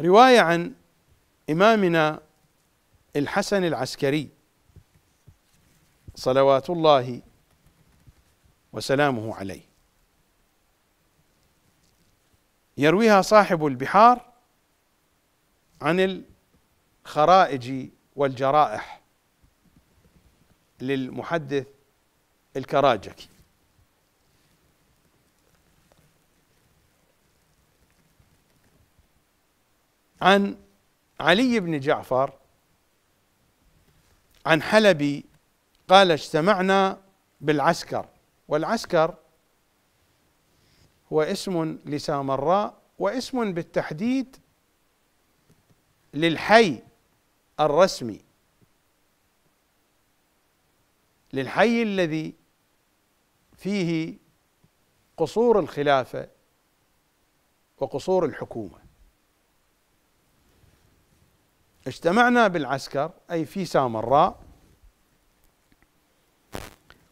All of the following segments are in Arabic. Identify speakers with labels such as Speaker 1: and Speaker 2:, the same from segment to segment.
Speaker 1: روايه عن امامنا الحسن العسكري صلوات الله وسلامه عليه يرويها صاحب البحار عن الخرائج والجرائح للمحدث الكراجكي عن علي بن جعفر عن حلبي قال اجتمعنا بالعسكر والعسكر هو اسم لسامراء واسم بالتحديد للحي الرسمي للحي الذي فيه قصور الخلافه وقصور الحكومه اجتمعنا بالعسكر أي في سامراء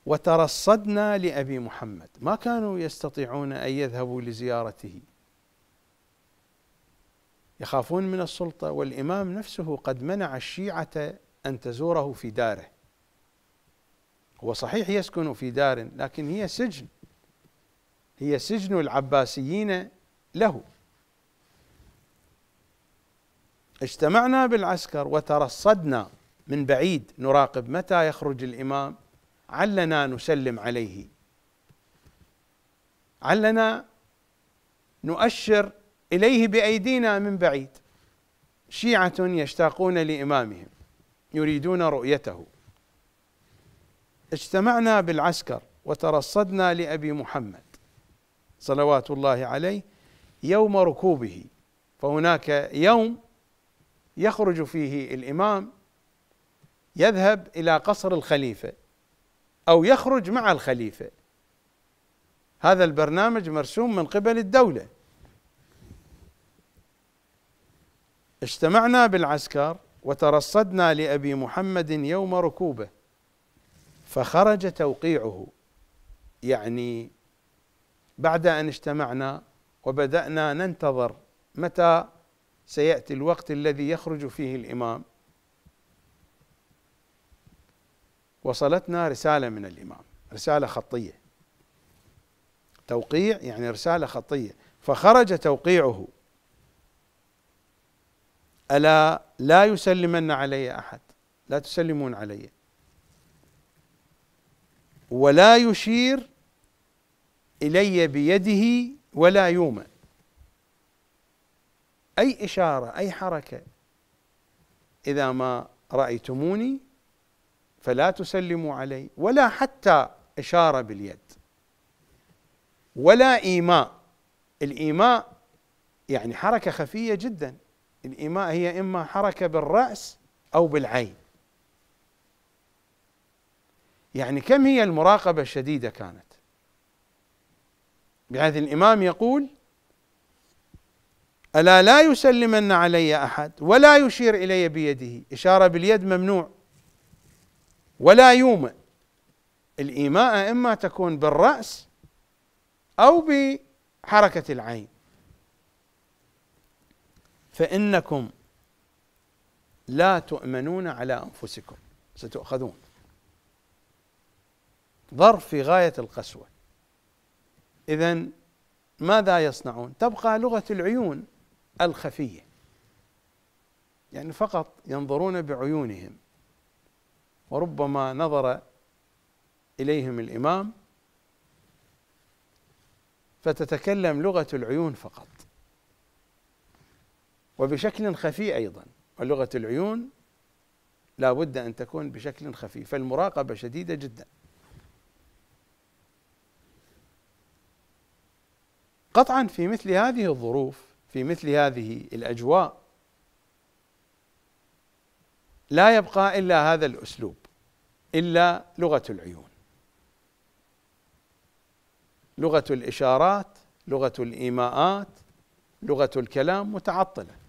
Speaker 1: وترصدنا لأبي محمد ما كانوا يستطيعون أن يذهبوا لزيارته يخافون من السلطة والإمام نفسه قد منع الشيعة أن تزوره في داره هو صحيح يسكن في دار لكن هي سجن هي سجن العباسيين له اجتمعنا بالعسكر وترصدنا من بعيد نراقب متى يخرج الامام علنا نسلم عليه علنا نؤشر اليه بايدينا من بعيد شيعه يشتاقون لامامهم يريدون رؤيته اجتمعنا بالعسكر وترصدنا لابي محمد صلوات الله عليه يوم ركوبه فهناك يوم يخرج فيه الامام يذهب الى قصر الخليفه او يخرج مع الخليفه هذا البرنامج مرسوم من قبل الدوله اجتمعنا بالعسكر وترصدنا لابي محمد يوم ركوبه فخرج توقيعه يعني بعد ان اجتمعنا وبدانا ننتظر متى سيأتي الوقت الذي يخرج فيه الإمام وصلتنا رسالة من الإمام رسالة خطية توقيع يعني رسالة خطية فخرج توقيعه ألا لا يسلمن علي أحد لا تسلمون علي ولا يشير إلي بيده ولا يومن أي إشارة أي حركة إذا ما رأيتموني فلا تسلموا علي ولا حتى إشارة باليد ولا إيماء الإيماء يعني حركة خفية جدا الإيماء هي إما حركة بالرأس أو بالعين يعني كم هي المراقبة الشديدة كانت بحيث الإمام يقول ألا لا يسلمن علي أحد ولا يشير إلي بيده إشارة باليد ممنوع ولا يوم الإيماء إما تكون بالرأس أو بحركة العين فإنكم لا تؤمنون على أنفسكم ستؤخذون ظرف في غاية القسوة إذا ماذا يصنعون؟ تبقى لغة العيون الخفية يعني فقط ينظرون بعيونهم وربما نظر إليهم الإمام فتتكلم لغة العيون فقط وبشكل خفي أيضا ولغة العيون لا بد أن تكون بشكل خفي فالمراقبة شديدة جدا قطعا في مثل هذه الظروف في مثل هذه الاجواء لا يبقى الا هذا الاسلوب الا لغه العيون لغه الاشارات لغه الايماءات لغه الكلام متعطله